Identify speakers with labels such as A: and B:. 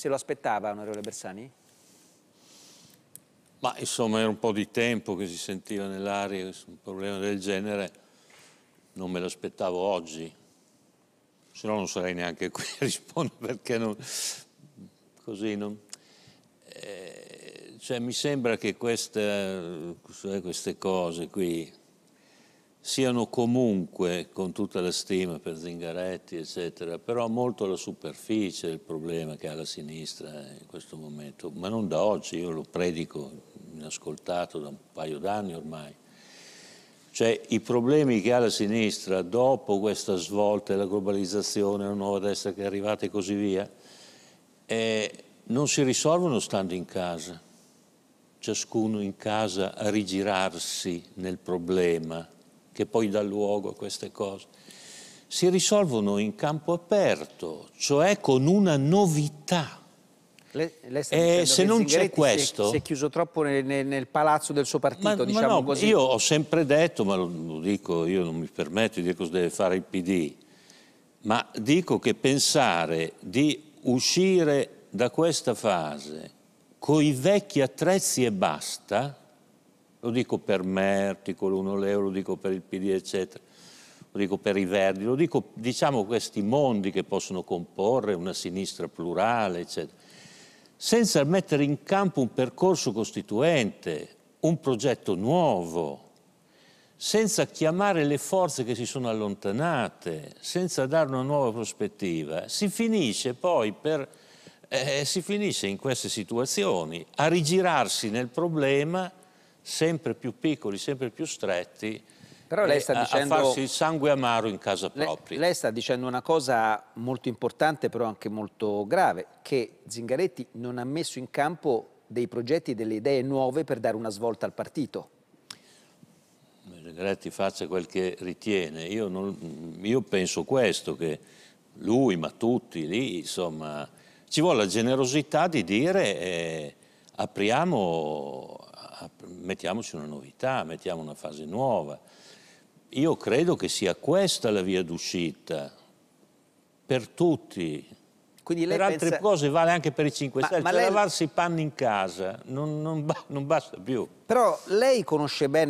A: Se lo aspettava, onorevole Bersani? Ma insomma era un po' di tempo che si sentiva nell'aria un problema del genere, non me l'aspettavo oggi, se no non sarei neanche qui a rispondere perché non... così non... Eh, cioè mi sembra che questa, queste cose qui siano comunque, con tutta la stima per Zingaretti, eccetera, però molto alla superficie il problema che ha la sinistra in questo momento, ma non da oggi, io lo predico inascoltato da un paio d'anni ormai. Cioè i problemi che ha la sinistra dopo questa svolta, la globalizzazione, la nuova destra che è arrivata e così via, eh, non si risolvono stando in casa, ciascuno in casa a rigirarsi nel problema, che poi dà luogo a queste cose, si risolvono in campo aperto, cioè con una novità. Le, eh, se non c'è questo... Si è, si è, chiuso troppo nel, nel, nel, palazzo del suo partito, ma, diciamo ma no, così. Io ho sempre detto, ma lo, lo, dico, io non mi permetto di dire cosa deve fare il PD, ma dico che pensare di uscire da questa fase con i vecchi attrezzi e basta lo dico per me, articolo 1 l'euro, lo dico per il PD, eccetera, lo dico per i Verdi, lo dico, diciamo, questi mondi che possono comporre una sinistra plurale, eccetera, senza mettere in campo un percorso costituente, un progetto nuovo, senza chiamare le forze che si sono allontanate, senza dare una nuova prospettiva, si finisce poi per, eh, si finisce in queste situazioni a rigirarsi nel problema sempre più piccoli, sempre più stretti, però lei eh, sta dicendo, a farsi il sangue amaro in casa propria. Lei, lei, sta dicendo una cosa molto importante, però anche molto grave, che Zingaretti non ha messo in campo dei progetti, delle idee nuove per dare una svolta al partito. Zingaretti faccia quel che ritiene. Io, non, io penso questo, che lui, ma tutti lì, insomma, ci vuole la generosità di dire eh, apriamo mettiamoci una novità, mettiamo una fase nuova. Io credo che sia questa la via d'uscita per tutti.
B: Quindi per altre pensa...
A: cose vale anche per i 5 Stelle, ma, ma cioè lei... lavarsi i panni in casa non, non, non basta più. Però lei conosce bene